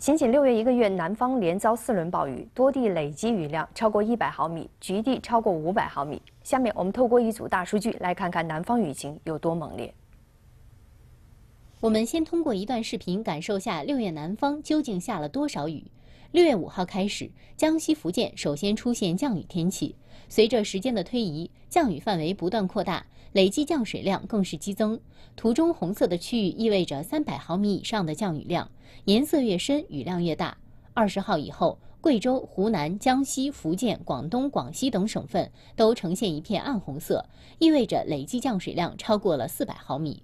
仅仅六月一个月，南方连遭四轮暴雨，多地累积雨量超过一百毫米，局地超过五百毫米。下面我们透过一组大数据，来看看南方雨情有多猛烈。我们先通过一段视频，感受下六月南方究竟下了多少雨。六月五号开始，江西、福建首先出现降雨天气，随着时间的推移，降雨范围不断扩大，累计降水量更是激增。图中红色的区域意味着三百毫米以上的降雨量，颜色越深，雨量越大。二十号以后，贵州、湖南、江西、福建、广东、广西等省份都呈现一片暗红色，意味着累计降水量超过了四百毫米。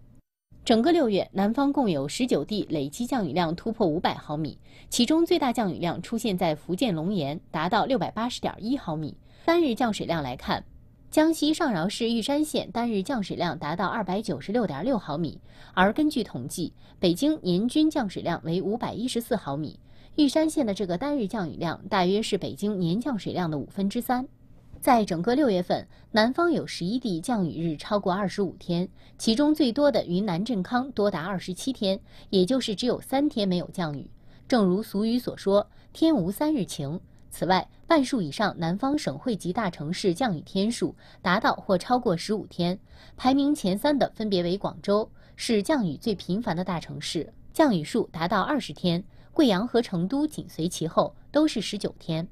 整个六月，南方共有十九地累积降雨量突破五百毫米，其中最大降雨量出现在福建龙岩，达到六百八十点一毫米。单日降水量来看，江西上饶市玉山县单日降水量达到二百九十六点六毫米。而根据统计，北京年均降水量为五百一十四毫米，玉山县的这个单日降雨量大约是北京年降水量的五分之三。在整个六月份，南方有十一地降雨日超过二十五天，其中最多的云南镇康多达二十七天，也就是只有三天没有降雨。正如俗语所说，天无三日晴。此外，半数以上南方省会级大城市降雨天数达到或超过十五天，排名前三的分别为广州，是降雨最频繁的大城市，降雨数达到二十天；贵阳和成都紧随其后，都是十九天。